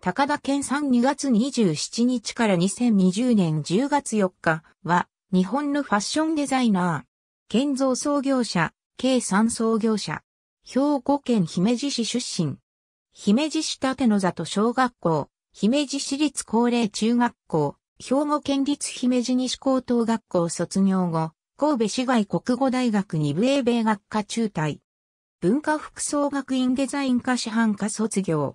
高田健さん2月27日から2020年10月4日は、日本のファッションデザイナー、建造創業者、計算創業者、兵庫県姫路市出身、姫路市立野里小学校、姫路市立高齢中学校、兵庫県立姫路西高等学校卒業後、神戸市外国語大学二部英米学科中退。文化服装学院デザイン科師範科卒業。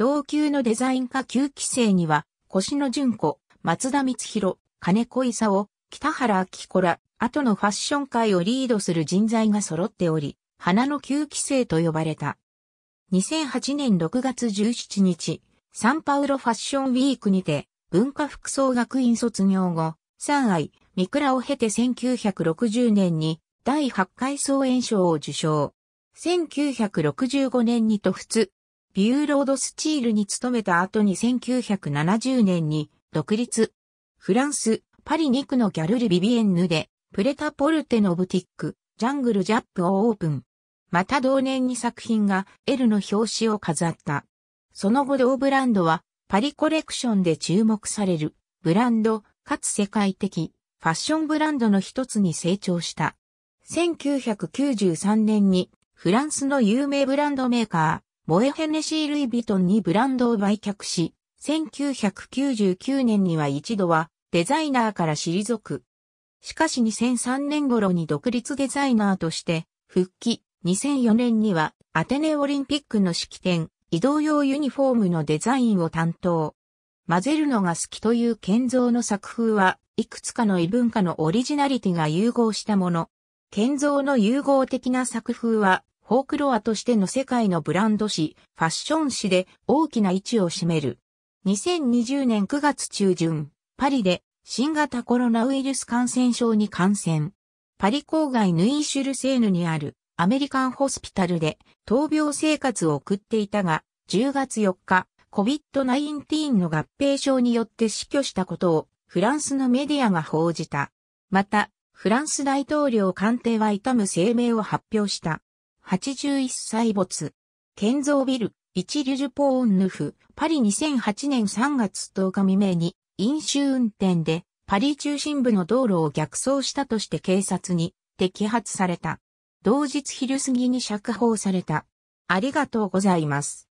同級のデザイン科9期生には、腰野純子、松田光弘、金子勲、北原明子ら、後のファッション界をリードする人材が揃っており、花の9期生と呼ばれた。2008年6月17日、サンパウロファッションウィークにて、文化服装学院卒業後、三愛、三倉を経て1960年に第8回総演賞を受賞。1965年に都仏、ビューロードスチールに勤めた後に1970年に独立。フランス、パリ2区のギャルル・ビビエンヌで、プレタポルテのブティック、ジャングル・ジャップをオープン。また同年に作品が L の表紙を飾った。その後同ブランドはパリコレクションで注目されるブランドかつ世界的ファッションブランドの一つに成長した。1993年にフランスの有名ブランドメーカー、モエヘネシー・ルイ・ヴィトンにブランドを売却し、1999年には一度はデザイナーから退く。しかし2003年頃に独立デザイナーとして復帰、2004年にはアテネオリンピックの式典、移動用ユニフォームのデザインを担当。混ぜるのが好きという建造の作風はいくつかの異文化のオリジナリティが融合したもの。建造の融合的な作風はフォークロアとしての世界のブランド誌、ファッション誌で大きな位置を占める。2020年9月中旬、パリで新型コロナウイルス感染症に感染。パリ郊外ヌイシュルセーヌにあるアメリカンホスピタルで闘病生活を送っていたが、10月4日、COVID-19 の合併症によって死去したことをフランスのメディアが報じた。また、フランス大統領官邸は痛む声明を発表した。81歳没。建造ビル、一リュジュポーンヌフ、パリ2008年3月10日未明に、飲酒運転で、パリ中心部の道路を逆走したとして警察に摘発された。同日昼過ぎに釈放された。ありがとうございます。